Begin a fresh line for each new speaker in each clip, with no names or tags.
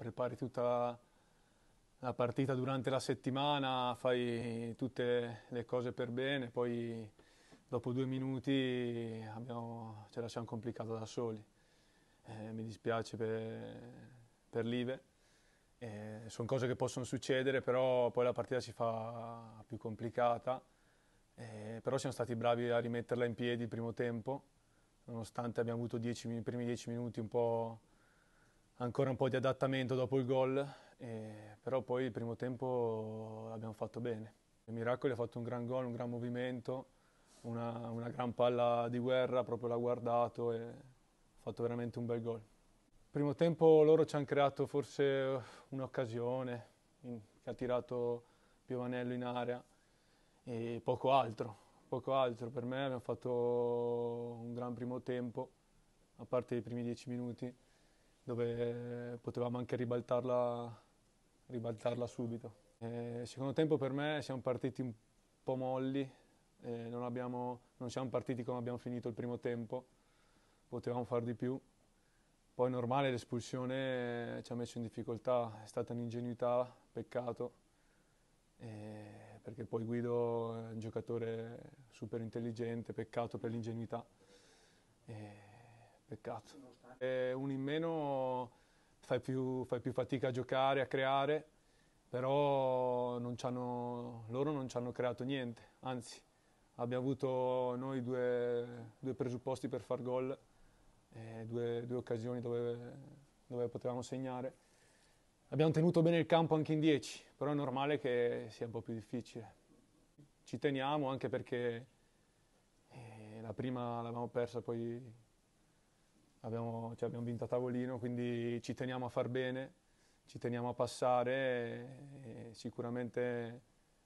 prepari tutta la partita durante la settimana, fai tutte le cose per bene, poi dopo due minuti abbiamo, ce la siamo complicata da soli. Eh, mi dispiace per, per l'Ive, eh, sono cose che possono succedere, però poi la partita si fa più complicata. Eh, però siamo stati bravi a rimetterla in piedi il primo tempo, nonostante abbiamo avuto dieci, i primi dieci minuti un po' ancora un po' di adattamento dopo il gol, eh, però poi il primo tempo l'abbiamo fatto bene. Il Miracoli ha fatto un gran gol, un gran movimento, una, una gran palla di guerra, proprio l'ha guardato e ha fatto veramente un bel gol. Il Primo tempo loro ci hanno creato forse un'occasione che ha tirato Piovanello in area e poco altro, poco altro. Per me abbiamo fatto un gran primo tempo, a parte i primi dieci minuti dove potevamo anche ribaltarla, ribaltarla subito. Eh, secondo tempo per me siamo partiti un po' molli, eh, non, abbiamo, non siamo partiti come abbiamo finito il primo tempo, potevamo fare di più. Poi normale l'espulsione eh, ci ha messo in difficoltà, è stata un'ingenuità, peccato, eh, perché poi Guido è un giocatore super intelligente, peccato per l'ingenuità. Eh, Peccato. È un in meno fai più, fai più fatica a giocare, a creare, però non loro non ci hanno creato niente, anzi abbiamo avuto noi due, due presupposti per far gol, eh, due, due, occasioni dove, dove, potevamo segnare. Abbiamo tenuto bene il campo anche in 10, però è normale che sia un po' più difficile. Ci teniamo anche perché eh, la prima l'avevamo persa poi abbiamo, cioè abbiamo vinto a tavolino, quindi ci teniamo a far bene, ci teniamo a passare e, e sicuramente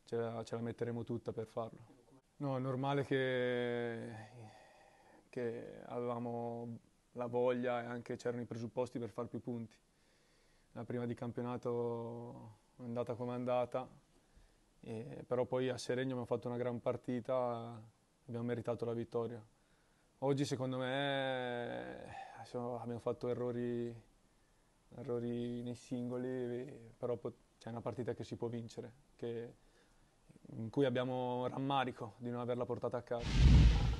ce la, ce la, metteremo tutta per farlo. No, è normale che, che avevamo la voglia e anche c'erano i presupposti per far più punti. La prima di campionato è andata come è andata, e, però poi a Seregno abbiamo fatto una gran partita, abbiamo meritato la vittoria. Oggi secondo me abbiamo fatto errori, errori nei singoli, però c'è una partita che si può vincere, che, in cui abbiamo rammarico di non averla portata a casa.